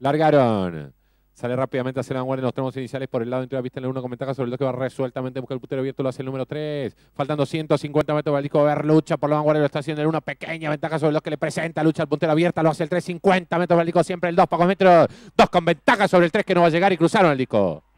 Largaron. Sale rápidamente a hacer vanguardia en los tramos iniciales por el lado de la pista en el 1 con ventaja sobre el 2 que va resueltamente a buscar el puntero abierto, lo hace el número 3. Faltan 150 metros para el disco a Ver, lucha por la vanguardia, lo está haciendo el 1, pequeña ventaja sobre el 2 que le presenta, lucha al puntero abierto, lo hace el 3, 50 metros para el disco, siempre el 2, pocos metros, 2 con ventaja sobre el 3 que no va a llegar y cruzaron el disco.